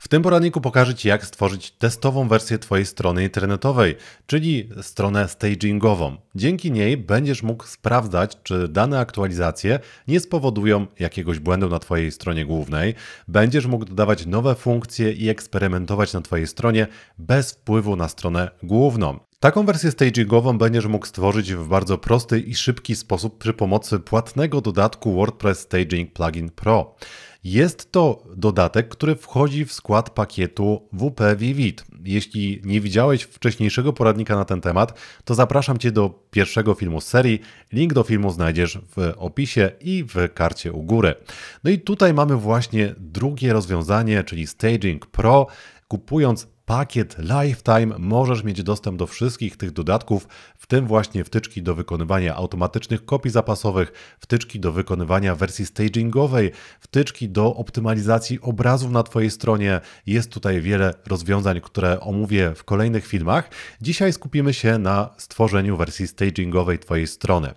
W tym poradniku pokażę Ci, jak stworzyć testową wersję Twojej strony internetowej, czyli stronę stagingową. Dzięki niej będziesz mógł sprawdzać, czy dane aktualizacje nie spowodują jakiegoś błędu na Twojej stronie głównej. Będziesz mógł dodawać nowe funkcje i eksperymentować na Twojej stronie bez wpływu na stronę główną. Taką wersję stagingową będziesz mógł stworzyć w bardzo prosty i szybki sposób przy pomocy płatnego dodatku WordPress Staging Plugin Pro. Jest to dodatek, który wchodzi w skład pakietu WP Vivid. Jeśli nie widziałeś wcześniejszego poradnika na ten temat, to zapraszam Cię do pierwszego filmu z serii. Link do filmu znajdziesz w opisie i w karcie u góry. No i tutaj mamy właśnie drugie rozwiązanie, czyli Staging Pro. Kupując pakiet Lifetime możesz mieć dostęp do wszystkich tych dodatków, w tym właśnie wtyczki do wykonywania automatycznych kopii zapasowych, wtyczki do wykonywania wersji stagingowej, wtyczki do optymalizacji obrazów na Twojej stronie. Jest tutaj wiele rozwiązań, które omówię w kolejnych filmach. Dzisiaj skupimy się na stworzeniu wersji stagingowej Twojej strony.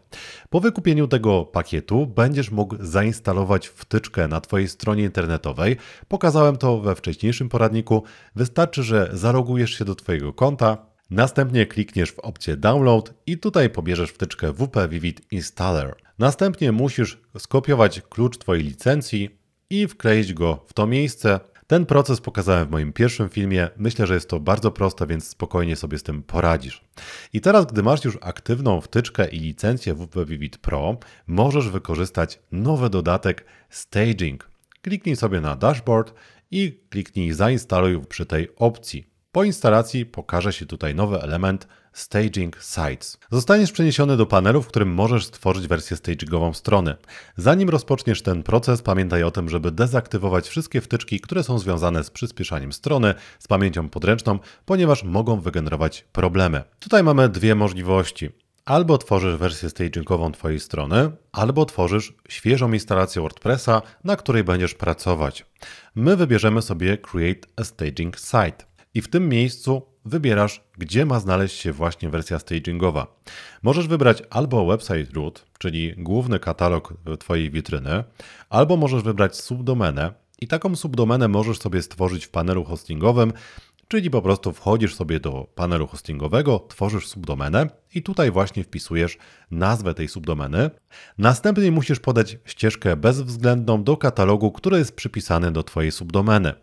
Po wykupieniu tego pakietu będziesz mógł zainstalować wtyczkę na Twojej stronie internetowej. Pokazałem to we wcześniejszym poradniku. Wystarczy, że zarogujesz się do Twojego konta, następnie klikniesz w opcję Download i tutaj pobierzesz wtyczkę WP Vivid Installer. Następnie musisz skopiować klucz Twojej licencji i wkleić go w to miejsce. Ten proces pokazałem w moim pierwszym filmie. Myślę, że jest to bardzo proste, więc spokojnie sobie z tym poradzisz. I teraz, gdy masz już aktywną wtyczkę i licencję WP Vivid Pro, możesz wykorzystać nowy dodatek Staging. Kliknij sobie na dashboard i kliknij zainstaluj przy tej opcji. Po instalacji pokaże się tutaj nowy element Staging Sites. Zostaniesz przeniesiony do panelu, w którym możesz stworzyć wersję stagingową strony. Zanim rozpoczniesz ten proces, pamiętaj o tym, żeby dezaktywować wszystkie wtyczki, które są związane z przyspieszaniem strony, z pamięcią podręczną, ponieważ mogą wygenerować problemy. Tutaj mamy dwie możliwości. Albo tworzysz wersję stagingową Twojej strony, albo tworzysz świeżą instalację WordPressa, na której będziesz pracować. My wybierzemy sobie Create a Staging Site i w tym miejscu wybierasz, gdzie ma znaleźć się właśnie wersja stagingowa. Możesz wybrać albo website root, czyli główny katalog e, Twojej witryny, albo możesz wybrać subdomenę, i taką subdomenę możesz sobie stworzyć w panelu hostingowym Czyli po prostu wchodzisz sobie do panelu hostingowego, tworzysz subdomenę i tutaj właśnie wpisujesz nazwę tej subdomeny. Następnie musisz podać ścieżkę bezwzględną do katalogu, który jest przypisany do Twojej subdomeny.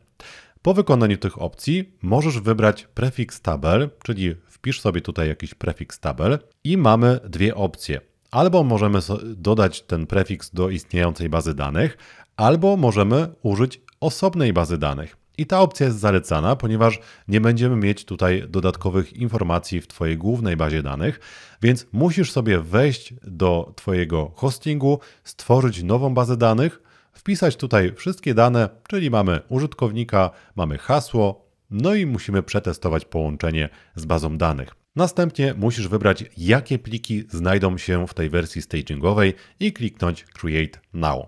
Po wykonaniu tych opcji możesz wybrać prefiks tabel, czyli wpisz sobie tutaj jakiś prefiks tabel i mamy dwie opcje. Albo możemy dodać ten prefiks do istniejącej bazy danych, albo możemy użyć osobnej bazy danych. I ta opcja jest zalecana, ponieważ nie będziemy mieć tutaj dodatkowych informacji w Twojej głównej bazie danych, więc musisz sobie wejść do Twojego hostingu, stworzyć nową bazę danych, wpisać tutaj wszystkie dane, czyli mamy użytkownika, mamy hasło, no i musimy przetestować połączenie z bazą danych. Następnie musisz wybrać, jakie pliki znajdą się w tej wersji stagingowej i kliknąć Create Now.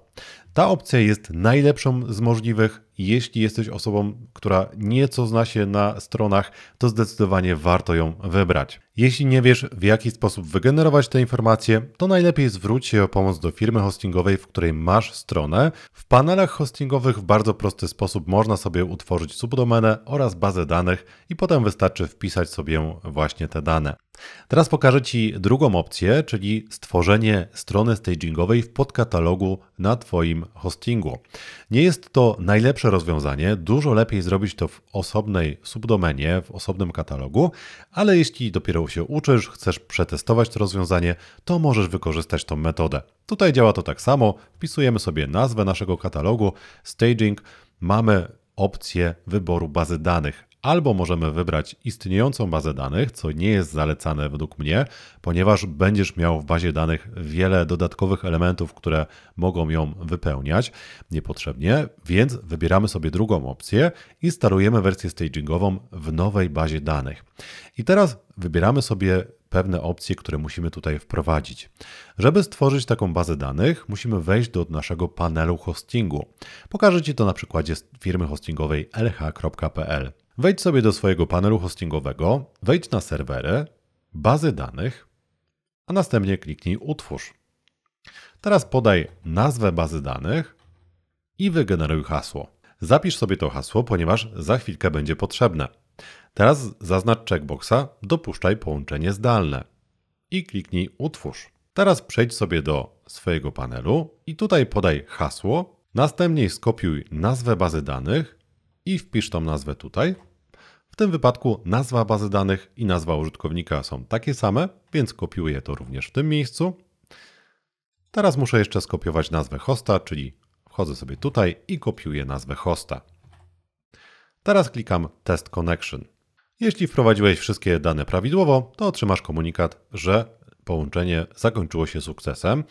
Ta opcja jest najlepszą z możliwych. Jeśli jesteś osobą, która nieco zna się na stronach, to zdecydowanie warto ją wybrać. Jeśli nie wiesz, w jaki sposób wygenerować te informacje, to najlepiej zwróć się o pomoc do firmy hostingowej, w której masz stronę. W panelach hostingowych w bardzo prosty sposób można sobie utworzyć subdomenę oraz bazę danych i potem wystarczy wpisać sobie właśnie te dane. Teraz pokażę Ci drugą opcję, czyli stworzenie strony stagingowej w podkatalogu na Twoim hostingu. Nie jest to najlepsze rozwiązanie, dużo lepiej zrobić to w osobnej subdomenie, w osobnym katalogu, ale jeśli dopiero się uczysz, chcesz przetestować to rozwiązanie, to możesz wykorzystać tą metodę. Tutaj działa to tak samo, wpisujemy sobie nazwę naszego katalogu, staging, mamy opcję wyboru bazy danych albo możemy wybrać istniejącą bazę danych, co nie jest zalecane według mnie, ponieważ będziesz miał w bazie danych wiele dodatkowych elementów, które mogą ją wypełniać niepotrzebnie, więc wybieramy sobie drugą opcję i starujemy wersję stagingową w nowej bazie danych. I teraz wybieramy sobie pewne opcje, które musimy tutaj wprowadzić. Żeby stworzyć taką bazę danych, musimy wejść do naszego panelu hostingu. Pokażę Ci to na przykładzie firmy hostingowej lh.pl. Wejdź sobie do swojego panelu hostingowego, wejdź na serwery, bazy danych, a następnie kliknij Utwórz. Teraz podaj nazwę bazy danych i wygeneruj hasło. Zapisz sobie to hasło, ponieważ za chwilkę będzie potrzebne. Teraz zaznacz checkboxa Dopuszczaj połączenie zdalne i kliknij Utwórz. Teraz przejdź sobie do swojego panelu i tutaj podaj hasło, następnie skopiuj nazwę bazy danych i wpisz tą nazwę tutaj. W tym wypadku nazwa bazy danych i nazwa użytkownika są takie same, więc kopiuję to również w tym miejscu. Teraz muszę jeszcze skopiować nazwę hosta, czyli wchodzę sobie tutaj i kopiuję nazwę hosta. Teraz klikam Test Connection. Jeśli wprowadziłeś wszystkie dane prawidłowo, to otrzymasz komunikat, że połączenie zakończyło się sukcesem.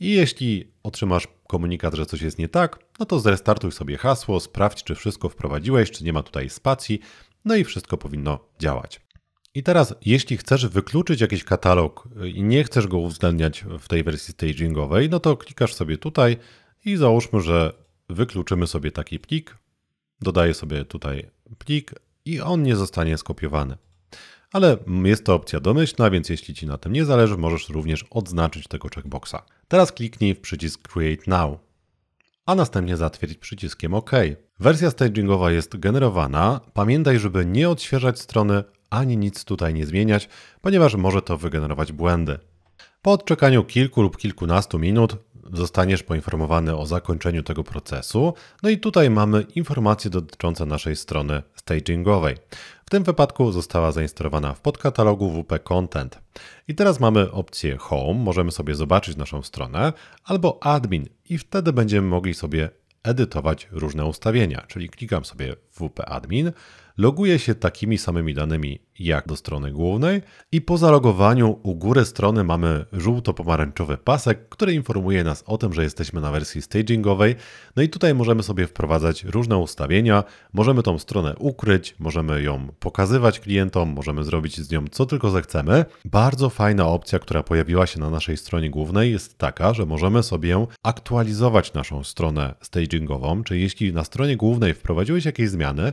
I jeśli otrzymasz komunikat, że coś jest nie tak, no to zrestartuj sobie hasło, sprawdź, czy wszystko wprowadziłeś, czy nie ma tutaj spacji no i wszystko powinno działać. I teraz, jeśli chcesz wykluczyć jakiś katalog y, i nie chcesz go uwzględniać w tej wersji stagingowej, no to klikasz sobie tutaj i załóżmy, że wykluczymy sobie taki plik. Dodaję sobie tutaj plik i on nie zostanie skopiowany. Ale jest to opcja domyślna, więc jeśli Ci na tym nie zależy, możesz również odznaczyć tego checkboxa. Teraz kliknij w przycisk Create Now a następnie zatwierdź przyciskiem OK. Wersja stagingowa jest generowana. Pamiętaj, żeby nie odświeżać strony ani nic tutaj nie zmieniać, ponieważ może to wygenerować błędy. Po odczekaniu kilku lub kilkunastu minut zostaniesz poinformowany o zakończeniu tego procesu. No i tutaj mamy informacje dotyczące naszej strony stagingowej. W tym wypadku została zainstalowana w podkatalogu WP Content. I teraz mamy opcję Home, możemy sobie zobaczyć naszą stronę, albo Admin i wtedy będziemy mogli sobie edytować różne ustawienia. Czyli klikam sobie w WP Admin, loguje się takimi samymi danymi jak do strony głównej i po zalogowaniu u góry strony mamy żółto-pomarańczowy pasek, który informuje nas o tym, że jesteśmy na wersji stagingowej. No i tutaj możemy sobie wprowadzać różne ustawienia, możemy tą stronę ukryć, możemy ją pokazywać klientom, możemy zrobić z nią co tylko zechcemy. Bardzo fajna opcja, która pojawiła się na naszej stronie głównej jest taka, że możemy sobie aktualizować naszą stronę stagingową, czyli jeśli na stronie głównej wprowadziłeś jakieś zmiany,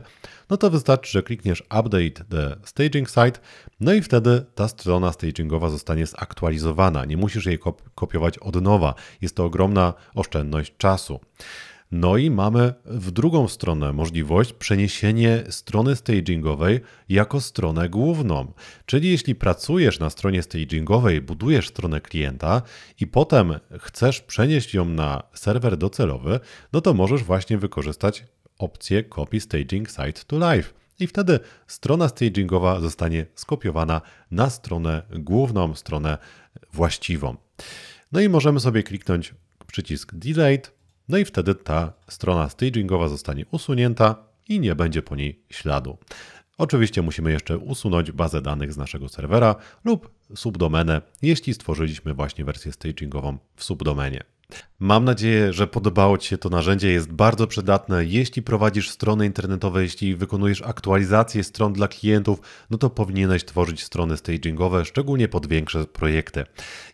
no to wystarczy, że klikniesz Update the Staging Site, no i wtedy ta strona stagingowa zostanie zaktualizowana. Nie musisz jej kop kopiować od nowa. Jest to ogromna oszczędność czasu. No i mamy w drugą stronę możliwość przeniesienie strony stagingowej jako stronę główną. Czyli jeśli pracujesz na stronie stagingowej, budujesz stronę klienta i potem chcesz przenieść ją na serwer docelowy, no to możesz właśnie wykorzystać opcję Copy Staging Site to Live i wtedy strona stagingowa zostanie skopiowana na stronę główną, stronę właściwą. No i możemy sobie kliknąć przycisk Delete, no i wtedy ta strona stagingowa zostanie usunięta i nie będzie po niej śladu. Oczywiście musimy jeszcze usunąć bazę danych z naszego serwera lub subdomenę, jeśli stworzyliśmy właśnie wersję stagingową w subdomenie. Mam nadzieję, że podobało Ci się to narzędzie. Jest bardzo przydatne. Jeśli prowadzisz strony internetowe, jeśli wykonujesz aktualizację stron dla klientów, no to powinieneś tworzyć strony stagingowe, szczególnie pod większe projekty.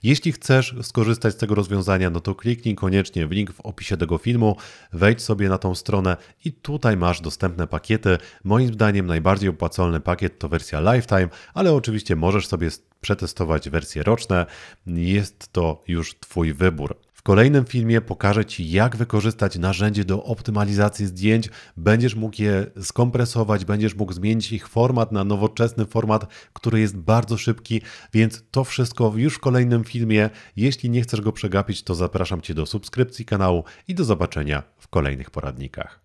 Jeśli chcesz skorzystać z tego rozwiązania, no to kliknij koniecznie w link w opisie tego filmu, wejdź sobie na tą stronę i tutaj masz dostępne pakiety. Moim zdaniem najbardziej opłacalny pakiet to wersja Lifetime, ale oczywiście możesz sobie przetestować wersje roczne. Jest to już Twój wybór. W kolejnym filmie pokażę Ci, jak wykorzystać narzędzie do optymalizacji zdjęć. Będziesz mógł je skompresować, będziesz mógł zmienić ich format na nowoczesny format, który jest bardzo szybki, więc to wszystko już w kolejnym filmie. Jeśli nie chcesz go przegapić, to zapraszam Cię do subskrypcji kanału i do zobaczenia w kolejnych poradnikach.